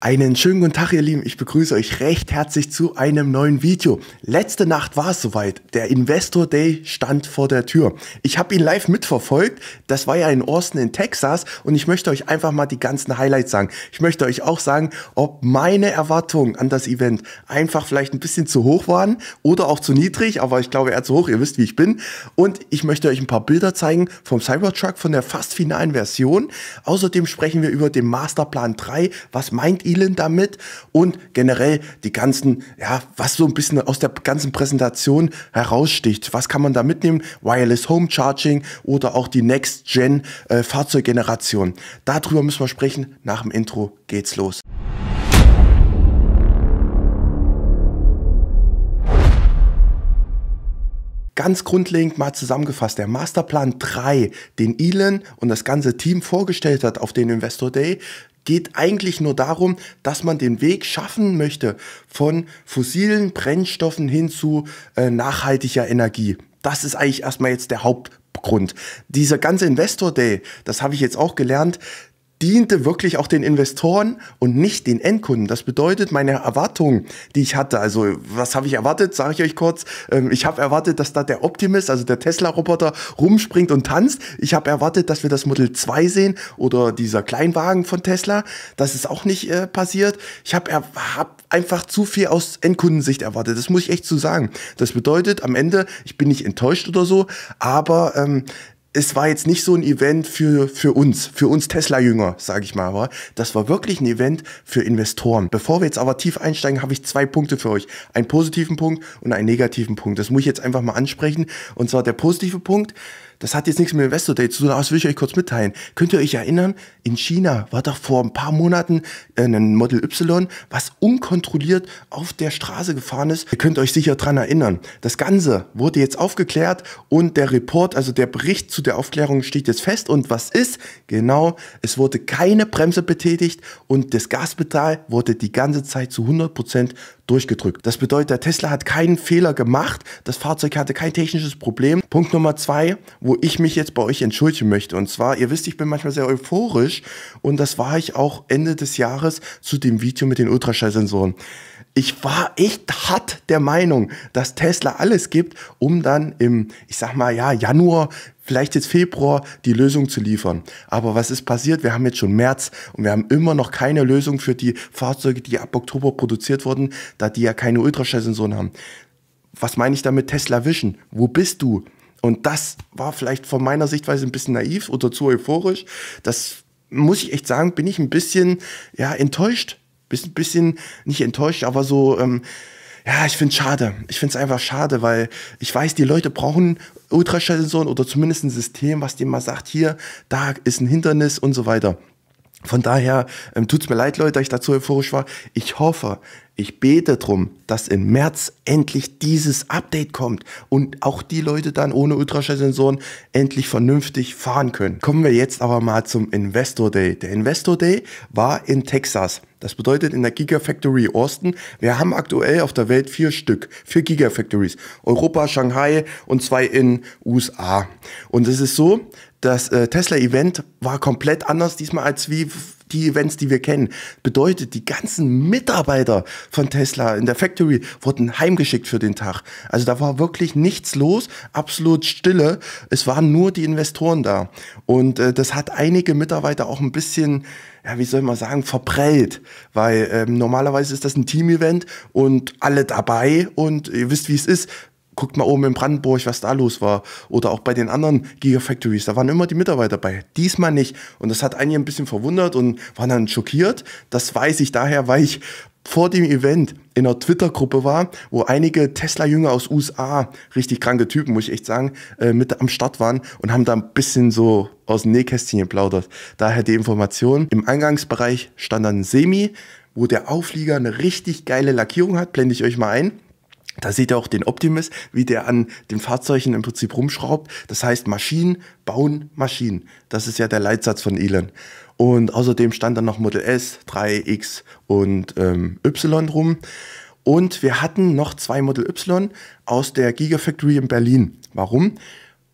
Einen schönen guten Tag, ihr Lieben. Ich begrüße euch recht herzlich zu einem neuen Video. Letzte Nacht war es soweit. Der Investor Day stand vor der Tür. Ich habe ihn live mitverfolgt. Das war ja in Austin in Texas und ich möchte euch einfach mal die ganzen Highlights sagen. Ich möchte euch auch sagen, ob meine Erwartungen an das Event einfach vielleicht ein bisschen zu hoch waren oder auch zu niedrig, aber ich glaube eher zu hoch. Ihr wisst, wie ich bin. Und ich möchte euch ein paar Bilder zeigen vom Cybertruck, von der fast finalen Version. Außerdem sprechen wir über den Masterplan 3. Was meint ihr? Elon damit und generell die ganzen, ja, was so ein bisschen aus der ganzen Präsentation heraussticht. Was kann man da mitnehmen? Wireless Home Charging oder auch die Next Gen äh, Fahrzeuggeneration. Darüber müssen wir sprechen. Nach dem Intro geht's los. ganz grundlegend mal zusammengefasst, der Masterplan 3, den Elon und das ganze Team vorgestellt hat auf den Investor Day, geht eigentlich nur darum, dass man den Weg schaffen möchte von fossilen Brennstoffen hin zu äh, nachhaltiger Energie. Das ist eigentlich erstmal jetzt der Hauptgrund. Dieser ganze Investor Day, das habe ich jetzt auch gelernt, diente wirklich auch den Investoren und nicht den Endkunden. Das bedeutet, meine Erwartungen, die ich hatte, also was habe ich erwartet, sage ich euch kurz. Ähm, ich habe erwartet, dass da der Optimus, also der Tesla-Roboter, rumspringt und tanzt. Ich habe erwartet, dass wir das Model 2 sehen oder dieser Kleinwagen von Tesla. Das ist auch nicht äh, passiert. Ich habe hab einfach zu viel aus Endkundensicht erwartet. Das muss ich echt zu so sagen. Das bedeutet, am Ende, ich bin nicht enttäuscht oder so, aber ähm, es war jetzt nicht so ein Event für, für uns, für uns Tesla-Jünger, sage ich mal. Aber das war wirklich ein Event für Investoren. Bevor wir jetzt aber tief einsteigen, habe ich zwei Punkte für euch. Einen positiven Punkt und einen negativen Punkt. Das muss ich jetzt einfach mal ansprechen. Und zwar der positive Punkt das hat jetzt nichts mit Investor Day zu tun, aber das will ich euch kurz mitteilen. Könnt ihr euch erinnern, in China war doch vor ein paar Monaten äh, ein Model Y, was unkontrolliert auf der Straße gefahren ist. Ihr könnt euch sicher dran erinnern. Das Ganze wurde jetzt aufgeklärt und der Report, also der Bericht zu der Aufklärung steht jetzt fest. Und was ist? Genau, es wurde keine Bremse betätigt und das Gaspedal wurde die ganze Zeit zu 100% Prozent durchgedrückt. Das bedeutet, der Tesla hat keinen Fehler gemacht, das Fahrzeug hatte kein technisches Problem. Punkt Nummer zwei, wo ich mich jetzt bei euch entschuldigen möchte. Und zwar, ihr wisst, ich bin manchmal sehr euphorisch und das war ich auch Ende des Jahres zu dem Video mit den Ultraschallsensoren ich war echt hart der Meinung, dass Tesla alles gibt, um dann im, ich sag mal, ja, Januar, vielleicht jetzt Februar die Lösung zu liefern. Aber was ist passiert? Wir haben jetzt schon März und wir haben immer noch keine Lösung für die Fahrzeuge, die ab Oktober produziert wurden, da die ja keine Ultraschallsensoren haben. Was meine ich damit Tesla Vision? Wo bist du? Und das war vielleicht von meiner Sichtweise ein bisschen naiv oder zu euphorisch. Das muss ich echt sagen, bin ich ein bisschen ja, enttäuscht bisschen, bisschen nicht enttäuscht, aber so, ähm, ja, ich finde es schade. Ich finde es einfach schade, weil ich weiß, die Leute brauchen Ultraschallsensoren oder zumindest ein System, was dem mal sagt, hier, da ist ein Hindernis und so weiter. Von daher ähm, tut es mir leid, Leute, dass ich dazu euphorisch war. Ich hoffe, ich bete drum, dass im März endlich dieses Update kommt und auch die Leute dann ohne Ultraschallsensoren endlich vernünftig fahren können. Kommen wir jetzt aber mal zum Investor Day. Der Investor Day war in Texas. Das bedeutet in der Gigafactory Austin. Wir haben aktuell auf der Welt vier Stück, vier Gigafactories. Europa, Shanghai und zwei in USA. Und es ist so, das äh, Tesla-Event war komplett anders diesmal als wie die Events, die wir kennen. Bedeutet, die ganzen Mitarbeiter von Tesla in der Factory wurden heimgeschickt für den Tag. Also da war wirklich nichts los, absolut Stille. Es waren nur die Investoren da. Und äh, das hat einige Mitarbeiter auch ein bisschen, ja, wie soll man sagen, verprellt. Weil ähm, normalerweise ist das ein Team-Event und alle dabei und ihr wisst, wie es ist Guckt mal oben in Brandenburg, was da los war. Oder auch bei den anderen Gigafactories, da waren immer die Mitarbeiter bei. Diesmal nicht. Und das hat einige ein bisschen verwundert und waren dann schockiert. Das weiß ich daher, weil ich vor dem Event in einer Twitter-Gruppe war, wo einige Tesla-Jünger aus USA, richtig kranke Typen, muss ich echt sagen, äh, mit am Start waren und haben da ein bisschen so aus dem Nähkästchen geplaudert. Daher die Information. Im Eingangsbereich stand dann ein Semi, wo der Auflieger eine richtig geile Lackierung hat, blende ich euch mal ein. Da seht ihr auch den Optimus, wie der an den Fahrzeugen im Prinzip rumschraubt. Das heißt, Maschinen bauen Maschinen. Das ist ja der Leitsatz von Elon. Und außerdem stand dann noch Model S, 3, X und ähm, Y rum. Und wir hatten noch zwei Model Y aus der Gigafactory in Berlin. Warum?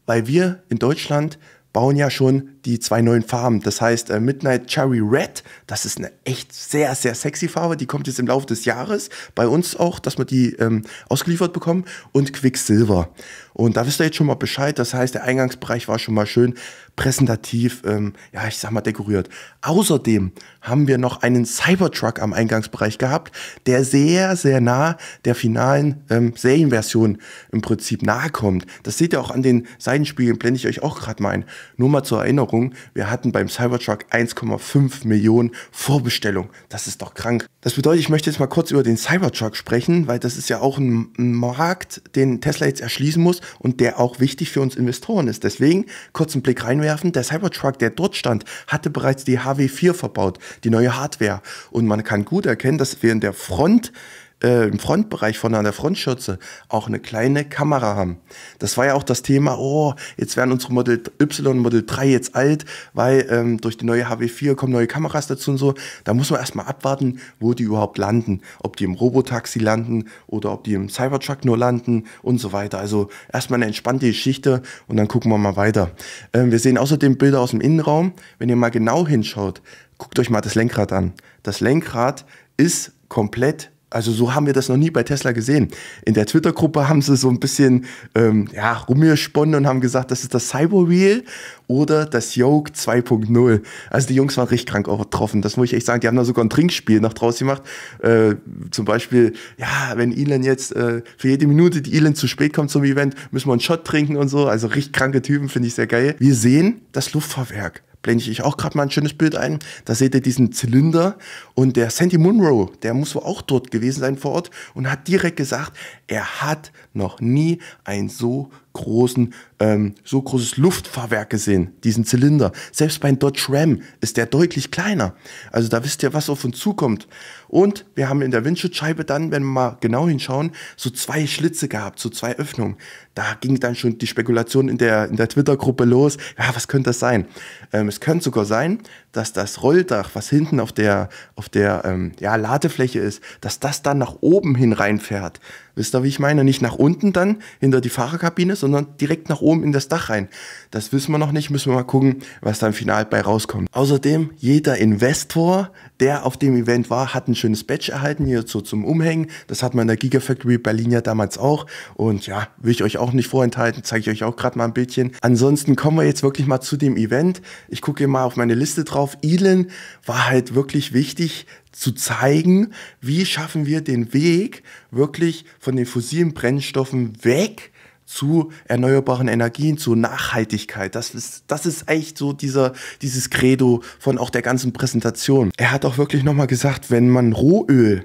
Weil wir in Deutschland bauen ja schon die zwei neuen Farben. Das heißt äh, Midnight Cherry Red, das ist eine echt sehr, sehr sexy Farbe. Die kommt jetzt im Laufe des Jahres bei uns auch, dass wir die ähm, ausgeliefert bekommen. Und Quicksilver. Und da wisst ihr jetzt schon mal Bescheid. Das heißt, der Eingangsbereich war schon mal schön präsentativ, ähm, ja, ich sag mal, dekoriert. Außerdem haben wir noch einen Cybertruck am Eingangsbereich gehabt, der sehr, sehr nah der finalen ähm, Serienversion im Prinzip nahe kommt. Das seht ihr auch an den Seitenspiegeln, blende ich euch auch gerade mal ein. Nur mal zur Erinnerung. Lieferung. Wir hatten beim Cybertruck 1,5 Millionen Vorbestellungen. Das ist doch krank. Das bedeutet, ich möchte jetzt mal kurz über den Cybertruck sprechen, weil das ist ja auch ein, ein Markt, den Tesla jetzt erschließen muss und der auch wichtig für uns Investoren ist. Deswegen kurz einen Blick reinwerfen. Der Cybertruck, der dort stand, hatte bereits die HW4 verbaut, die neue Hardware. Und man kann gut erkennen, dass wir in der Front äh, im Frontbereich von der Frontschürze auch eine kleine Kamera haben. Das war ja auch das Thema, oh, jetzt werden unsere Model Y und Model 3 jetzt alt, weil ähm, durch die neue HW4 kommen neue Kameras dazu und so. Da muss man erstmal abwarten, wo die überhaupt landen. Ob die im Robotaxi landen oder ob die im Cybertruck nur landen und so weiter. Also erstmal eine entspannte Geschichte und dann gucken wir mal weiter. Ähm, wir sehen außerdem Bilder aus dem Innenraum. Wenn ihr mal genau hinschaut, guckt euch mal das Lenkrad an. Das Lenkrad ist komplett also so haben wir das noch nie bei Tesla gesehen. In der Twitter-Gruppe haben sie so ein bisschen ähm, ja, rumgesponnen und haben gesagt, das ist das Cyberwheel oder das Yoke 2.0. Also die Jungs waren richtig krank auch getroffen. Das muss ich echt sagen. Die haben da sogar ein Trinkspiel nach draus gemacht. Äh, zum Beispiel, ja, wenn Elon jetzt äh, für jede Minute, die Elon zu spät kommt zum Event, müssen wir einen Shot trinken und so. Also richtig kranke Typen, finde ich sehr geil. Wir sehen das Luftfahrwerk blende ich auch gerade mal ein schönes Bild ein. Da seht ihr diesen Zylinder und der Sandy Munro, der muss wohl auch dort gewesen sein vor Ort und hat direkt gesagt, er hat noch nie ein so großen, ähm, so großes Luftfahrwerk gesehen, diesen Zylinder. Selbst beim Dodge Ram ist der deutlich kleiner. Also da wisst ihr, was auf uns zukommt. Und wir haben in der Windschutzscheibe dann, wenn wir mal genau hinschauen, so zwei Schlitze gehabt, so zwei Öffnungen. Da ging dann schon die Spekulation in der, in der Twitter-Gruppe los. Ja, was könnte das sein? Ähm, es könnte sogar sein, dass das Rolldach, was hinten auf der, auf der ähm, ja, Ladefläche ist, dass das dann nach oben hin reinfährt. Wisst ihr, wie ich meine? Nicht nach unten dann hinter die Fahrerkabine, sondern direkt nach oben in das Dach rein. Das wissen wir noch nicht, müssen wir mal gucken, was dann final bei rauskommt. Außerdem, jeder Investor der auf dem Event war, hat ein schönes Badge erhalten hier so zum Umhängen. Das hat man in der Gigafactory Berlin ja damals auch. Und ja, will ich euch auch nicht vorenthalten, zeige ich euch auch gerade mal ein Bildchen. Ansonsten kommen wir jetzt wirklich mal zu dem Event. Ich gucke hier mal auf meine Liste drauf. Elon war halt wirklich wichtig, zu zeigen, wie schaffen wir den Weg wirklich von den fossilen Brennstoffen weg zu erneuerbaren Energien, zu Nachhaltigkeit. Das ist, das ist echt so dieser, dieses Credo von auch der ganzen Präsentation. Er hat auch wirklich nochmal gesagt, wenn man Rohöl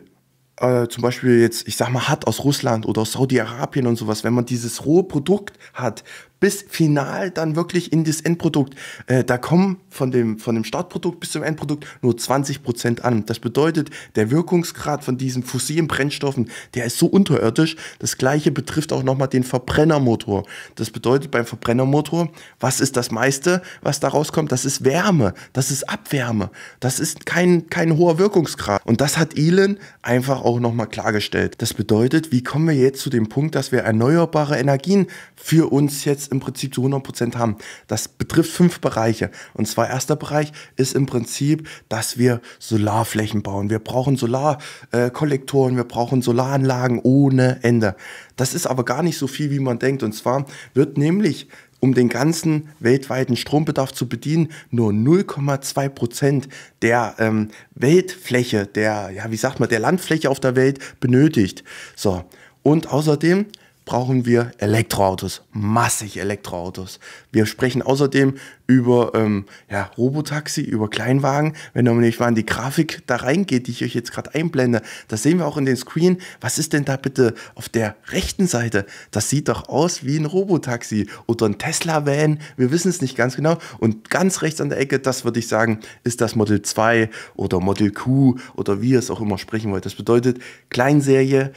äh, zum Beispiel jetzt, ich sag mal, hat aus Russland oder aus Saudi-Arabien und sowas, wenn man dieses rohe Produkt hat, bis final dann wirklich in das Endprodukt. Äh, da kommen von dem, von dem Startprodukt bis zum Endprodukt nur 20% an. Das bedeutet, der Wirkungsgrad von diesen fossilen Brennstoffen, der ist so unterirdisch. Das gleiche betrifft auch nochmal den Verbrennermotor. Das bedeutet beim Verbrennermotor, was ist das meiste, was da rauskommt? Das ist Wärme, das ist Abwärme, das ist kein, kein hoher Wirkungsgrad. Und das hat Elon einfach auch nochmal klargestellt. Das bedeutet, wie kommen wir jetzt zu dem Punkt, dass wir erneuerbare Energien für uns jetzt im Prinzip zu 100% haben. Das betrifft fünf Bereiche. Und zwar erster Bereich ist im Prinzip, dass wir Solarflächen bauen. Wir brauchen Solarkollektoren, äh, wir brauchen Solaranlagen ohne Ende. Das ist aber gar nicht so viel, wie man denkt. Und zwar wird nämlich um den ganzen weltweiten Strombedarf zu bedienen, nur 0,2 Prozent der ähm, Weltfläche, der, ja, wie sagt man, der Landfläche auf der Welt benötigt. So. Und außerdem brauchen wir Elektroautos, massig Elektroautos. Wir sprechen außerdem über ähm, ja, Robotaxi, über Kleinwagen. Wenn ihr nämlich mal in die Grafik da reingeht, die ich euch jetzt gerade einblende, das sehen wir auch in den Screen. Was ist denn da bitte auf der rechten Seite? Das sieht doch aus wie ein Robotaxi oder ein Tesla-Van. Wir wissen es nicht ganz genau. Und ganz rechts an der Ecke, das würde ich sagen, ist das Model 2 oder Model Q oder wie ihr es auch immer sprechen wollt. Das bedeutet Kleinserie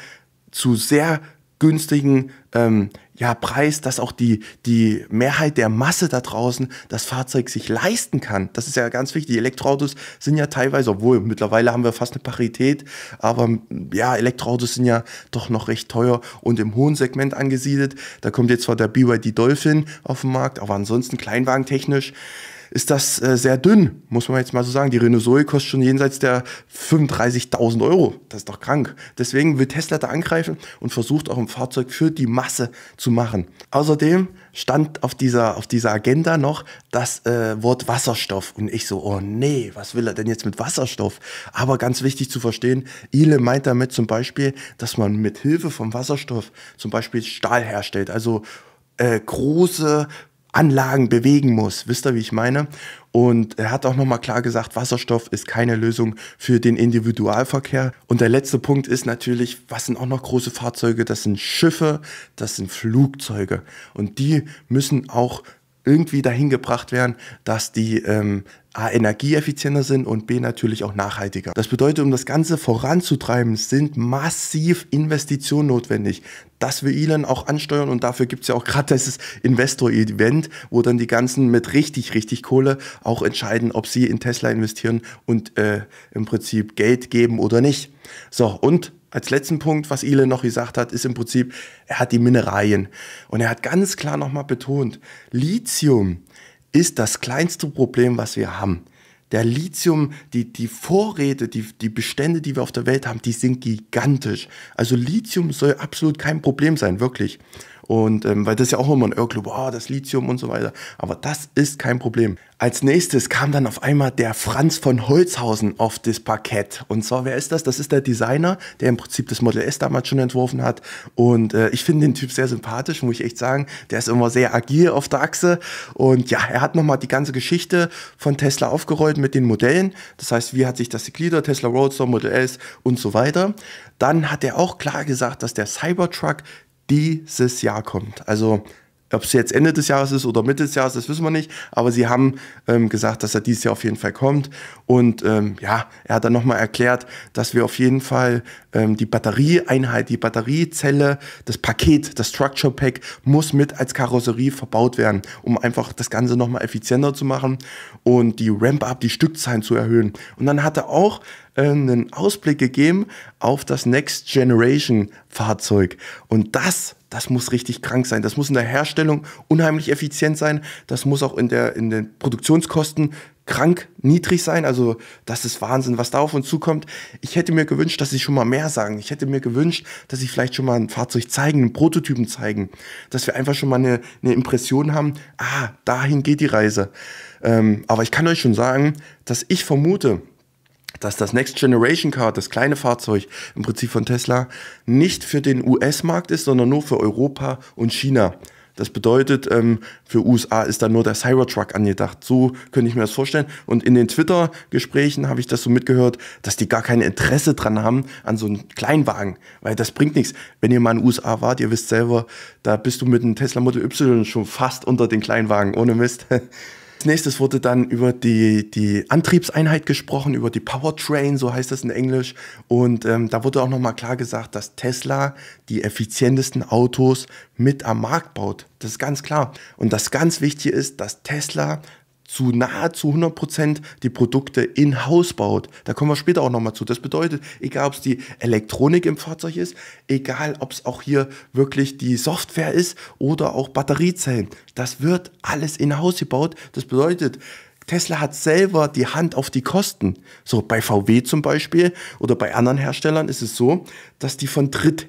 zu sehr günstigen ähm, ja, Preis, dass auch die, die Mehrheit der Masse da draußen das Fahrzeug sich leisten kann. Das ist ja ganz wichtig. Die Elektroautos sind ja teilweise, obwohl mittlerweile haben wir fast eine Parität, aber ja, Elektroautos sind ja doch noch recht teuer und im hohen Segment angesiedelt. Da kommt jetzt zwar der BYD Dolphin auf den Markt, aber ansonsten kleinwagentechnisch ist das äh, sehr dünn, muss man jetzt mal so sagen. Die Renault Zoe kostet schon jenseits der 35.000 Euro. Das ist doch krank. Deswegen will Tesla da angreifen und versucht auch ein Fahrzeug für die Masse zu machen. Außerdem stand auf dieser, auf dieser Agenda noch das äh, Wort Wasserstoff. Und ich so, oh nee, was will er denn jetzt mit Wasserstoff? Aber ganz wichtig zu verstehen, Ile meint damit zum Beispiel, dass man mit Hilfe vom Wasserstoff zum Beispiel Stahl herstellt. Also äh, große Anlagen bewegen muss. Wisst ihr, wie ich meine? Und er hat auch nochmal klar gesagt, Wasserstoff ist keine Lösung für den Individualverkehr. Und der letzte Punkt ist natürlich, was sind auch noch große Fahrzeuge? Das sind Schiffe, das sind Flugzeuge. Und die müssen auch irgendwie dahin gebracht werden, dass die ähm, A energieeffizienter sind und B natürlich auch nachhaltiger. Das bedeutet, um das Ganze voranzutreiben, sind massiv Investitionen notwendig. Das wir Elon auch ansteuern und dafür gibt es ja auch gerade dieses Investor-Event, wo dann die ganzen mit richtig, richtig Kohle auch entscheiden, ob sie in Tesla investieren und äh, im Prinzip Geld geben oder nicht. So, und als letzten Punkt, was Ile noch gesagt hat, ist im Prinzip, er hat die Mineralien. Und er hat ganz klar nochmal betont, Lithium ist das kleinste Problem, was wir haben. Der Lithium, die, die Vorräte, die, die Bestände, die wir auf der Welt haben, die sind gigantisch. Also Lithium soll absolut kein Problem sein, wirklich. Und ähm, weil das ist ja auch immer ein Irrglaube, oh, das Lithium und so weiter. Aber das ist kein Problem. Als nächstes kam dann auf einmal der Franz von Holzhausen auf das Parkett. Und zwar, wer ist das? Das ist der Designer, der im Prinzip das Model S damals schon entworfen hat. Und äh, ich finde den Typ sehr sympathisch, muss ich echt sagen. Der ist immer sehr agil auf der Achse. Und ja, er hat nochmal die ganze Geschichte von Tesla aufgerollt mit den Modellen. Das heißt, wie hat sich das gegliedert? Tesla Roadster, Model S und so weiter. Dann hat er auch klar gesagt, dass der Cybertruck dieses Jahr kommt. Also ob es jetzt Ende des Jahres ist oder Mitte des Jahres, das wissen wir nicht. Aber sie haben ähm, gesagt, dass er dieses Jahr auf jeden Fall kommt. Und ähm, ja, er hat dann nochmal erklärt, dass wir auf jeden Fall ähm, die Batterieeinheit, die Batteriezelle, das Paket, das Structure Pack muss mit als Karosserie verbaut werden, um einfach das Ganze nochmal effizienter zu machen und die Ramp-Up, die Stückzahlen zu erhöhen. Und dann hat er auch einen Ausblick gegeben auf das Next Generation Fahrzeug. Und das, das muss richtig krank sein. Das muss in der Herstellung unheimlich effizient sein. Das muss auch in, der, in den Produktionskosten krank niedrig sein. Also das ist Wahnsinn, was da auf uns zukommt. Ich hätte mir gewünscht, dass sie schon mal mehr sagen. Ich hätte mir gewünscht, dass sie vielleicht schon mal ein Fahrzeug zeigen, einen Prototypen zeigen. Dass wir einfach schon mal eine, eine Impression haben, ah, dahin geht die Reise. Ähm, aber ich kann euch schon sagen, dass ich vermute, dass das Next Generation Car, das kleine Fahrzeug im Prinzip von Tesla, nicht für den US-Markt ist, sondern nur für Europa und China. Das bedeutet, ähm, für USA ist da nur der Cybertruck angedacht. So könnte ich mir das vorstellen. Und in den Twitter-Gesprächen habe ich das so mitgehört, dass die gar kein Interesse dran haben an so einem Kleinwagen, weil das bringt nichts. Wenn ihr mal in den USA wart, ihr wisst selber, da bist du mit einem Tesla Model Y schon fast unter den Kleinwagen, ohne Mist. Als nächstes wurde dann über die, die Antriebseinheit gesprochen, über die Powertrain, so heißt das in Englisch. Und ähm, da wurde auch nochmal klar gesagt, dass Tesla die effizientesten Autos mit am Markt baut. Das ist ganz klar. Und das ganz Wichtige ist, dass Tesla zu nahezu 100% die Produkte in-house baut. Da kommen wir später auch nochmal zu. Das bedeutet, egal ob es die Elektronik im Fahrzeug ist, egal ob es auch hier wirklich die Software ist oder auch Batteriezellen, das wird alles in-house gebaut. Das bedeutet, Tesla hat selber die Hand auf die Kosten. So bei VW zum Beispiel oder bei anderen Herstellern ist es so, dass die von Dritt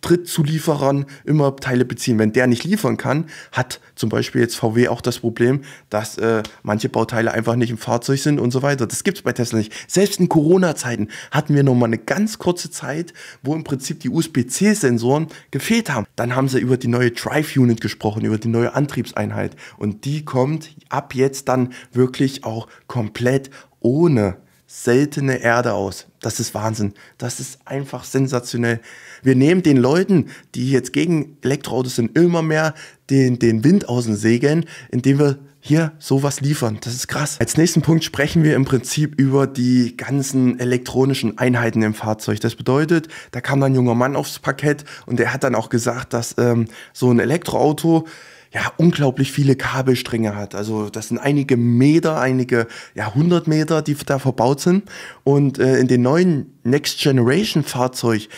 Drittzulieferern immer Teile beziehen. Wenn der nicht liefern kann, hat zum Beispiel jetzt VW auch das Problem, dass äh, manche Bauteile einfach nicht im Fahrzeug sind und so weiter. Das gibt es bei Tesla nicht. Selbst in Corona-Zeiten hatten wir nochmal eine ganz kurze Zeit, wo im Prinzip die USB-C-Sensoren gefehlt haben. Dann haben sie über die neue Drive-Unit gesprochen, über die neue Antriebseinheit. Und die kommt ab jetzt dann wirklich auch komplett ohne seltene Erde aus. Das ist Wahnsinn. Das ist einfach sensationell. Wir nehmen den Leuten, die jetzt gegen Elektroautos sind, immer mehr den, den Wind aus den Segeln, indem wir hier sowas liefern. Das ist krass. Als nächsten Punkt sprechen wir im Prinzip über die ganzen elektronischen Einheiten im Fahrzeug. Das bedeutet, da kam dann ein junger Mann aufs Parkett und der hat dann auch gesagt, dass ähm, so ein Elektroauto ja unglaublich viele Kabelstränge hat. Also das sind einige Meter, einige ja, 100 Meter, die da verbaut sind. Und äh, in den neuen Next Generation Fahrzeug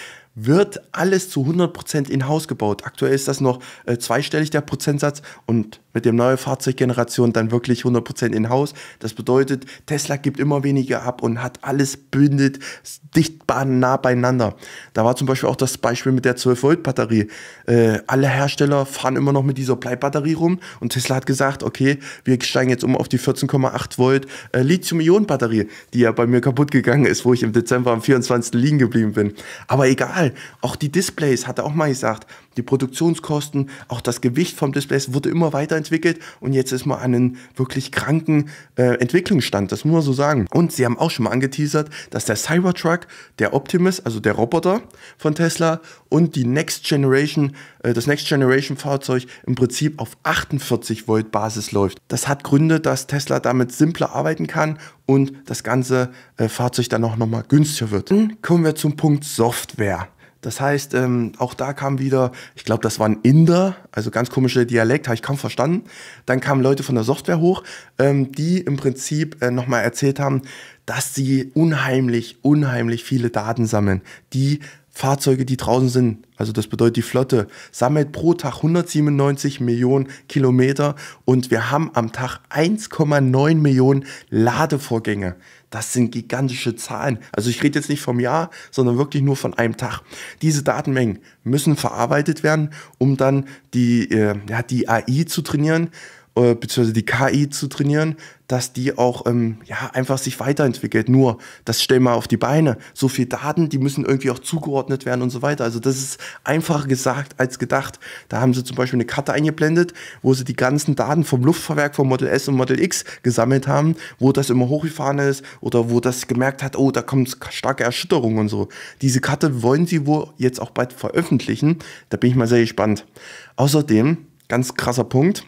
wird alles zu 100% in-house gebaut. Aktuell ist das noch äh, zweistellig der Prozentsatz und mit dem neuen Fahrzeuggeneration dann wirklich 100% in-house. Das bedeutet, Tesla gibt immer weniger ab und hat alles bündet dicht nah beieinander. Da war zum Beispiel auch das Beispiel mit der 12-Volt-Batterie. Äh, alle Hersteller fahren immer noch mit dieser Bleibatterie rum und Tesla hat gesagt, okay, wir steigen jetzt um auf die 14,8 Volt äh, Lithium-Ionen-Batterie, die ja bei mir kaputt gegangen ist, wo ich im Dezember am 24. liegen geblieben bin. Aber egal, auch die Displays hat er auch mal gesagt, die Produktionskosten, auch das Gewicht vom Display wurde immer weiterentwickelt und jetzt ist man an einem wirklich kranken äh, Entwicklungsstand, das muss man so sagen. Und sie haben auch schon mal angeteasert, dass der Cybertruck, der Optimus, also der Roboter von Tesla und die Next Generation, äh, das Next Generation Fahrzeug im Prinzip auf 48 Volt Basis läuft. Das hat Gründe, dass Tesla damit simpler arbeiten kann und das ganze äh, Fahrzeug dann auch nochmal günstiger wird. Dann kommen wir zum Punkt Software. Das heißt, ähm, auch da kam wieder, ich glaube, das waren Inder, also ganz komischer Dialekt, habe ich kaum verstanden. Dann kamen Leute von der Software hoch, ähm, die im Prinzip äh, nochmal erzählt haben, dass sie unheimlich, unheimlich viele Daten sammeln. Die Fahrzeuge, die draußen sind, also das bedeutet die Flotte, sammelt pro Tag 197 Millionen Kilometer und wir haben am Tag 1,9 Millionen Ladevorgänge. Das sind gigantische Zahlen. Also ich rede jetzt nicht vom Jahr, sondern wirklich nur von einem Tag. Diese Datenmengen müssen verarbeitet werden, um dann die, äh, ja, die AI zu trainieren. Äh, beziehungsweise die KI zu trainieren, dass die auch ähm, ja, einfach sich weiterentwickelt. Nur, das stellen wir auf die Beine. So viel Daten, die müssen irgendwie auch zugeordnet werden und so weiter. Also das ist einfacher gesagt als gedacht. Da haben sie zum Beispiel eine Karte eingeblendet, wo sie die ganzen Daten vom Luftfahrwerk von Model S und Model X gesammelt haben, wo das immer hochgefahren ist oder wo das gemerkt hat, oh, da kommt starke Erschütterung und so. Diese Karte wollen sie wohl jetzt auch bald veröffentlichen. Da bin ich mal sehr gespannt. Außerdem, ganz krasser Punkt,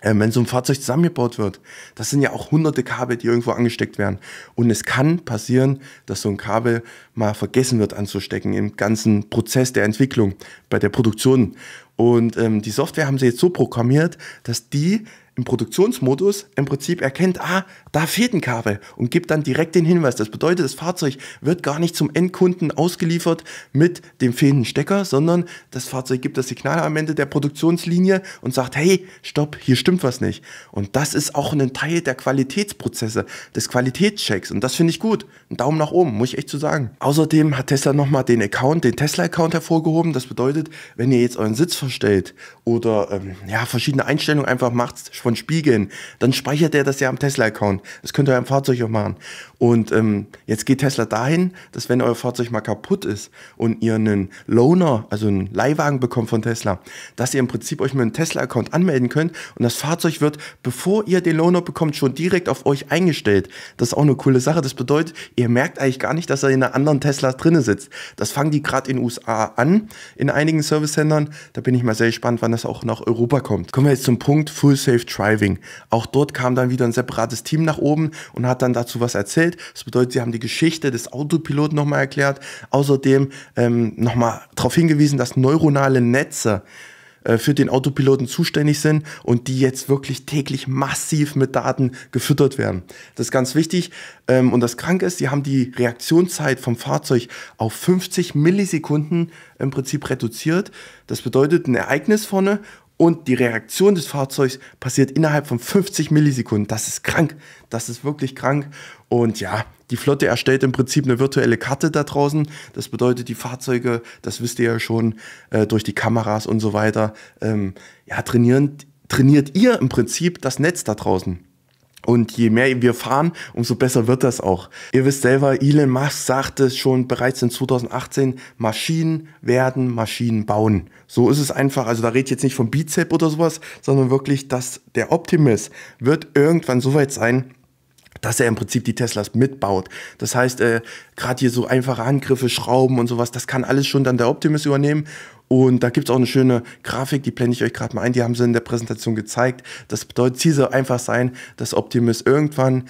äh, wenn so ein Fahrzeug zusammengebaut wird, das sind ja auch hunderte Kabel, die irgendwo angesteckt werden. Und es kann passieren, dass so ein Kabel mal vergessen wird anzustecken im ganzen Prozess der Entwicklung, bei der Produktion. Und ähm, die Software haben sie jetzt so programmiert, dass die im Produktionsmodus im Prinzip erkennt, ah, da fehlt ein Kabel und gibt dann direkt den Hinweis. Das bedeutet, das Fahrzeug wird gar nicht zum Endkunden ausgeliefert mit dem fehlenden Stecker, sondern das Fahrzeug gibt das Signal am Ende der Produktionslinie und sagt, hey, stopp, hier stimmt was nicht. Und das ist auch ein Teil der Qualitätsprozesse, des Qualitätschecks und das finde ich gut. Ein Daumen nach oben, muss ich echt zu so sagen. Außerdem hat Tesla nochmal den Account, den Tesla-Account hervorgehoben. Das bedeutet, wenn ihr jetzt euren Sitz verstellt oder ähm, ja, verschiedene Einstellungen einfach macht, von Spiegeln, dann speichert er das ja am Tesla-Account. Das könnt ihr eurem Fahrzeug auch machen. Und ähm, jetzt geht Tesla dahin, dass wenn euer Fahrzeug mal kaputt ist und ihr einen Loaner, also einen Leihwagen bekommt von Tesla, dass ihr im Prinzip euch mit einem Tesla-Account anmelden könnt und das Fahrzeug wird, bevor ihr den Loaner bekommt, schon direkt auf euch eingestellt. Das ist auch eine coole Sache. Das bedeutet, ihr merkt eigentlich gar nicht, dass er in einer anderen Tesla drinne sitzt. Das fangen die gerade in den USA an, in einigen Service-Sendern. Da bin ich mal sehr gespannt, wann das auch nach Europa kommt. Kommen wir jetzt zum Punkt Full Safe Trust. Driving. Auch dort kam dann wieder ein separates Team nach oben und hat dann dazu was erzählt. Das bedeutet, sie haben die Geschichte des Autopiloten nochmal erklärt. Außerdem ähm, nochmal darauf hingewiesen, dass neuronale Netze äh, für den Autopiloten zuständig sind und die jetzt wirklich täglich massiv mit Daten gefüttert werden. Das ist ganz wichtig. Ähm, und das Kranke ist, sie haben die Reaktionszeit vom Fahrzeug auf 50 Millisekunden im Prinzip reduziert. Das bedeutet ein Ereignis vorne und die Reaktion des Fahrzeugs passiert innerhalb von 50 Millisekunden. Das ist krank. Das ist wirklich krank. Und ja, die Flotte erstellt im Prinzip eine virtuelle Karte da draußen. Das bedeutet, die Fahrzeuge, das wisst ihr ja schon, äh, durch die Kameras und so weiter, ähm, ja, trainieren, trainiert ihr im Prinzip das Netz da draußen. Und je mehr wir fahren, umso besser wird das auch. Ihr wisst selber, Elon Musk sagte schon bereits in 2018, Maschinen werden Maschinen bauen. So ist es einfach. Also da redet jetzt nicht vom Bizep oder sowas, sondern wirklich, dass der Optimus wird irgendwann so weit sein, dass er im Prinzip die Teslas mitbaut. Das heißt, äh, gerade hier so einfache Angriffe, Schrauben und sowas, das kann alles schon dann der Optimus übernehmen. Und da gibt es auch eine schöne Grafik, die blende ich euch gerade mal ein, die haben sie in der Präsentation gezeigt. Das bedeutet, sie soll einfach sein, dass Optimus irgendwann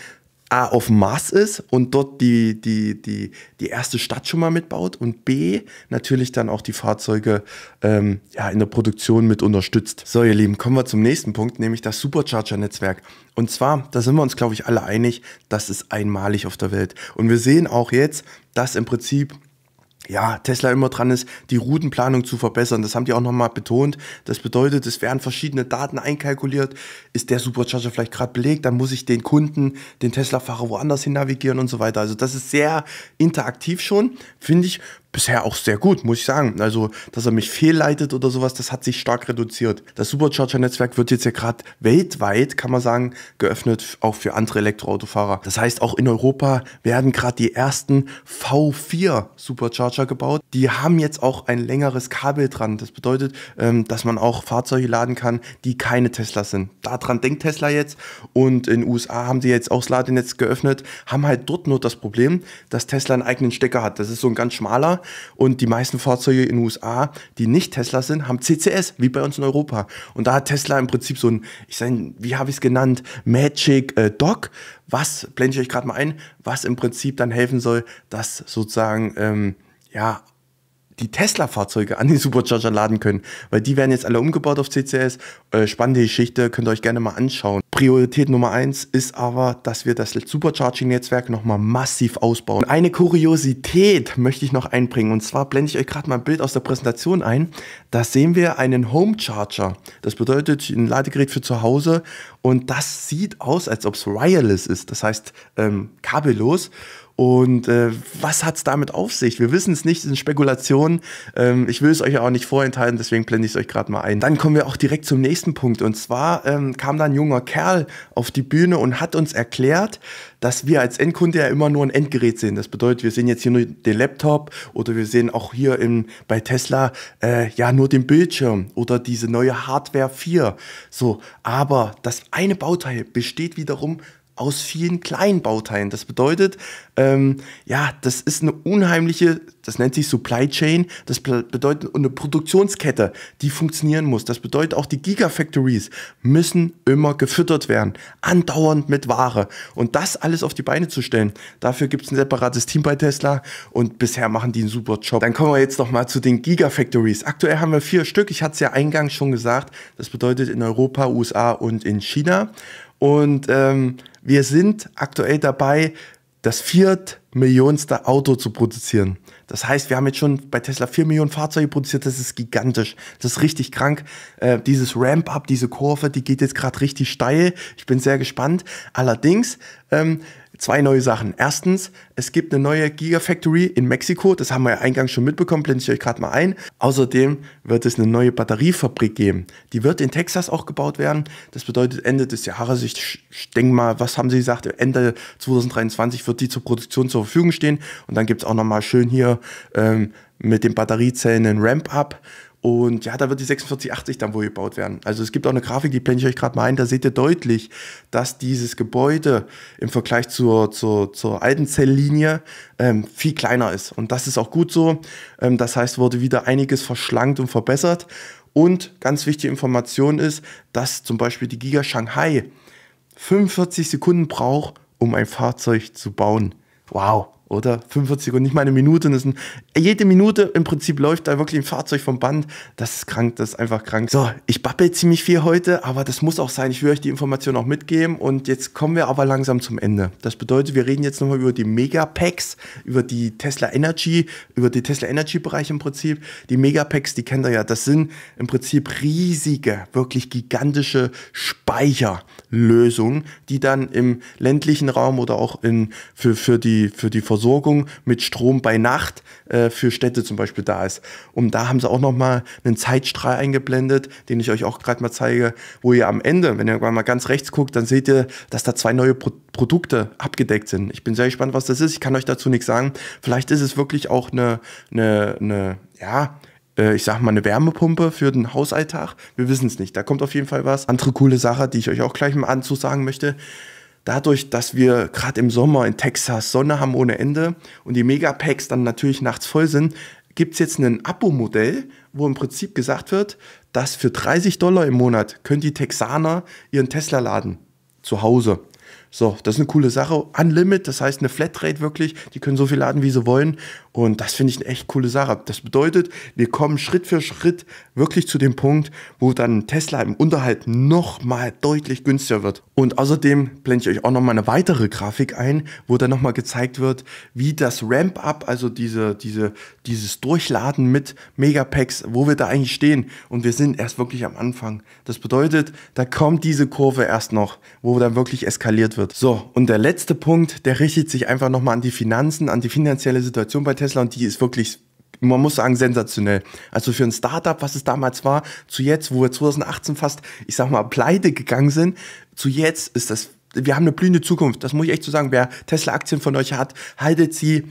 A auf Mars ist und dort die, die, die, die erste Stadt schon mal mitbaut und B natürlich dann auch die Fahrzeuge ähm, ja, in der Produktion mit unterstützt. So, ihr Lieben, kommen wir zum nächsten Punkt, nämlich das Supercharger-Netzwerk. Und zwar, da sind wir uns, glaube ich, alle einig, das ist einmalig auf der Welt. Und wir sehen auch jetzt, dass im Prinzip ja, Tesla immer dran ist, die Routenplanung zu verbessern. Das haben die auch nochmal betont. Das bedeutet, es werden verschiedene Daten einkalkuliert. Ist der Supercharger vielleicht gerade belegt, dann muss ich den Kunden, den Tesla-Fahrer woanders hin navigieren und so weiter. Also das ist sehr interaktiv schon, finde ich bisher auch sehr gut, muss ich sagen. Also, dass er mich fehlleitet oder sowas, das hat sich stark reduziert. Das Supercharger-Netzwerk wird jetzt ja gerade weltweit, kann man sagen, geöffnet, auch für andere Elektroautofahrer. Das heißt, auch in Europa werden gerade die ersten V4 Supercharger gebaut. Die haben jetzt auch ein längeres Kabel dran. Das bedeutet, ähm, dass man auch Fahrzeuge laden kann, die keine Tesla sind. Daran denkt Tesla jetzt. Und in den USA haben sie jetzt auch das Ladenetz geöffnet, haben halt dort nur das Problem, dass Tesla einen eigenen Stecker hat. Das ist so ein ganz schmaler, und die meisten Fahrzeuge in den USA, die nicht Tesla sind, haben CCS, wie bei uns in Europa. Und da hat Tesla im Prinzip so ein, ich sag, wie habe ich es genannt, Magic äh, Dock, was, blende ich euch gerade mal ein, was im Prinzip dann helfen soll, dass sozusagen, ähm, ja, die Tesla-Fahrzeuge an den Supercharger laden können, weil die werden jetzt alle umgebaut auf CCS. Äh, spannende Geschichte, könnt ihr euch gerne mal anschauen. Priorität Nummer eins ist aber, dass wir das Supercharging-Netzwerk nochmal massiv ausbauen. Und eine Kuriosität möchte ich noch einbringen und zwar blende ich euch gerade mal ein Bild aus der Präsentation ein. Da sehen wir einen Home Charger. Das bedeutet ein Ladegerät für zu Hause und das sieht aus, als ob es wireless ist, das heißt ähm, kabellos. Und äh, was hat es damit auf sich? Wir wissen es nicht, es sind Spekulationen. Ähm, ich will es euch auch nicht vorenthalten, deswegen blende ich es euch gerade mal ein. Dann kommen wir auch direkt zum nächsten Punkt. Und zwar ähm, kam da ein junger Kerl auf die Bühne und hat uns erklärt, dass wir als Endkunde ja immer nur ein Endgerät sehen. Das bedeutet, wir sehen jetzt hier nur den Laptop oder wir sehen auch hier im, bei Tesla äh, ja nur den Bildschirm oder diese neue Hardware 4. So, aber das eine Bauteil besteht wiederum aus vielen kleinen Bauteilen. Das bedeutet, ähm, ja, das ist eine unheimliche, das nennt sich Supply Chain, das bedeutet eine Produktionskette, die funktionieren muss. Das bedeutet auch die Gigafactories müssen immer gefüttert werden, andauernd mit Ware. Und das alles auf die Beine zu stellen, dafür gibt es ein separates Team bei Tesla und bisher machen die einen super Job. Dann kommen wir jetzt nochmal zu den Gigafactories. Aktuell haben wir vier Stück, ich hatte es ja eingangs schon gesagt. Das bedeutet in Europa, USA und in China. Und ähm, wir sind aktuell dabei, das viertmillionste Auto zu produzieren. Das heißt, wir haben jetzt schon bei Tesla 4 Millionen Fahrzeuge produziert. Das ist gigantisch. Das ist richtig krank. Äh, dieses Ramp-up, diese Kurve, die geht jetzt gerade richtig steil. Ich bin sehr gespannt. Allerdings ähm, zwei neue Sachen. Erstens, es gibt eine neue Gigafactory in Mexiko. Das haben wir ja eingangs schon mitbekommen, blende ich euch gerade mal ein. Außerdem wird es eine neue Batteriefabrik geben. Die wird in Texas auch gebaut werden. Das bedeutet, Ende des Jahres, ich, denke mal, was haben sie gesagt? Ende 2023 wird die zur Produktion zur Verfügung stehen. Und dann gibt es auch nochmal schön hier ähm, mit den Batteriezellen einen Ramp-up und ja, da wird die 4680 dann wohl gebaut werden. Also es gibt auch eine Grafik, die blende ich euch gerade mal ein. Da seht ihr deutlich, dass dieses Gebäude im Vergleich zur, zur, zur alten Zelllinie ähm, viel kleiner ist. Und das ist auch gut so. Ähm, das heißt, wurde wieder einiges verschlankt und verbessert. Und ganz wichtige Information ist, dass zum Beispiel die Giga Shanghai 45 Sekunden braucht, um ein Fahrzeug zu bauen. Wow, oder 45 und nicht mal eine Minute. Ein, jede Minute im Prinzip läuft da wirklich ein Fahrzeug vom Band. Das ist krank, das ist einfach krank. So, ich babbel ziemlich viel heute, aber das muss auch sein. Ich will euch die Information auch mitgeben und jetzt kommen wir aber langsam zum Ende. Das bedeutet, wir reden jetzt nochmal über die Megapacks, über die Tesla Energy, über die Tesla Energy Bereich im Prinzip. Die Megapacks, die kennt ihr ja, das sind im Prinzip riesige, wirklich gigantische Speicherlösungen, die dann im ländlichen Raum oder auch in, für, für die, für die Versorgung Versorgung mit Strom bei Nacht äh, für Städte zum Beispiel da ist. Und da haben sie auch nochmal einen Zeitstrahl eingeblendet, den ich euch auch gerade mal zeige, wo ihr am Ende, wenn ihr mal ganz rechts guckt, dann seht ihr, dass da zwei neue Pro Produkte abgedeckt sind. Ich bin sehr gespannt, was das ist. Ich kann euch dazu nichts sagen. Vielleicht ist es wirklich auch eine, eine, eine ja, äh, ich sag mal, eine Wärmepumpe für den Hausalltag. Wir wissen es nicht. Da kommt auf jeden Fall was. Andere coole Sache, die ich euch auch gleich mal anzusagen möchte dadurch, dass wir gerade im Sommer in Texas Sonne haben ohne Ende und die Megapacks dann natürlich nachts voll sind, gibt es jetzt ein Abo-Modell, wo im Prinzip gesagt wird, dass für 30 Dollar im Monat können die Texaner ihren Tesla laden zu Hause. So, das ist eine coole Sache. Unlimited, das heißt eine Flatrate wirklich. Die können so viel laden, wie sie wollen. Und das finde ich eine echt coole Sache. Das bedeutet, wir kommen Schritt für Schritt wirklich zu dem Punkt, wo dann Tesla im Unterhalt nochmal deutlich günstiger wird. Und außerdem blende ich euch auch nochmal eine weitere Grafik ein, wo dann nochmal gezeigt wird, wie das Ramp-Up, also diese, diese, dieses Durchladen mit Megapacks, wo wir da eigentlich stehen. Und wir sind erst wirklich am Anfang. Das bedeutet, da kommt diese Kurve erst noch, wo wir dann wirklich eskalieren kontrolliert wird. So, und der letzte Punkt, der richtet sich einfach nochmal an die Finanzen, an die finanzielle Situation bei Tesla und die ist wirklich man muss sagen, sensationell. Also für ein Startup, was es damals war, zu jetzt, wo wir 2018 fast, ich sag mal, pleite gegangen sind, zu jetzt ist das, wir haben eine blühende Zukunft. Das muss ich echt so sagen. Wer Tesla-Aktien von euch hat, haltet sie.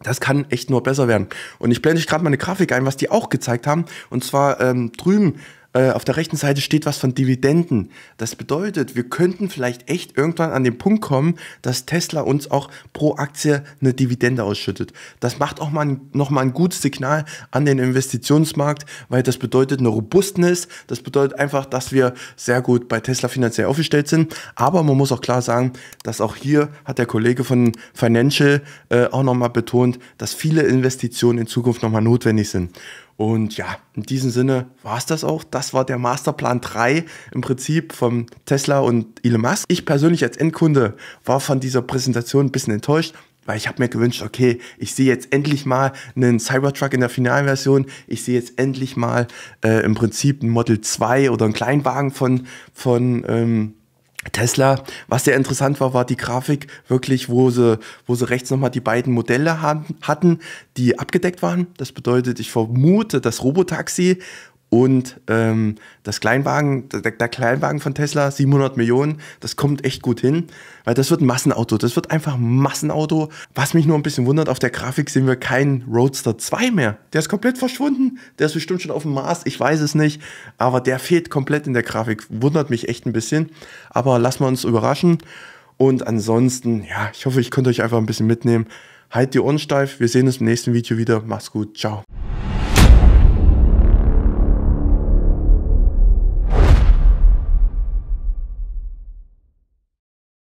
Das kann echt nur besser werden. Und ich blende euch gerade mal eine Grafik ein, was die auch gezeigt haben. Und zwar ähm, drüben äh, auf der rechten Seite steht was von Dividenden. Das bedeutet, wir könnten vielleicht echt irgendwann an den Punkt kommen, dass Tesla uns auch pro Aktie eine Dividende ausschüttet. Das macht auch mal nochmal ein gutes Signal an den Investitionsmarkt, weil das bedeutet eine Robustness. Das bedeutet einfach, dass wir sehr gut bei Tesla finanziell aufgestellt sind. Aber man muss auch klar sagen, dass auch hier hat der Kollege von Financial äh, auch nochmal betont, dass viele Investitionen in Zukunft nochmal notwendig sind. Und ja, in diesem Sinne war es das auch. Das war der Masterplan 3 im Prinzip von Tesla und Elon Musk. Ich persönlich als Endkunde war von dieser Präsentation ein bisschen enttäuscht, weil ich habe mir gewünscht, okay, ich sehe jetzt endlich mal einen Cybertruck in der finalen Version. ich sehe jetzt endlich mal äh, im Prinzip ein Model 2 oder einen Kleinwagen von, von ähm, Tesla, was sehr interessant war, war die Grafik wirklich, wo sie, wo sie rechts nochmal die beiden Modelle hatten, die abgedeckt waren. Das bedeutet, ich vermute, das Robotaxi und ähm, das Kleinwagen, der, der, Kleinwagen von Tesla, 700 Millionen, das kommt echt gut hin, weil das wird ein Massenauto. Das wird einfach ein Massenauto. Was mich nur ein bisschen wundert, auf der Grafik sehen wir keinen Roadster 2 mehr. Der ist komplett verschwunden. Der ist bestimmt schon auf dem Mars, ich weiß es nicht. Aber der fehlt komplett in der Grafik. Wundert mich echt ein bisschen. Aber lassen wir uns überraschen. Und ansonsten, ja, ich hoffe, ich konnte euch einfach ein bisschen mitnehmen. Halt die Ohren steif. Wir sehen uns im nächsten Video wieder. Macht's gut. Ciao.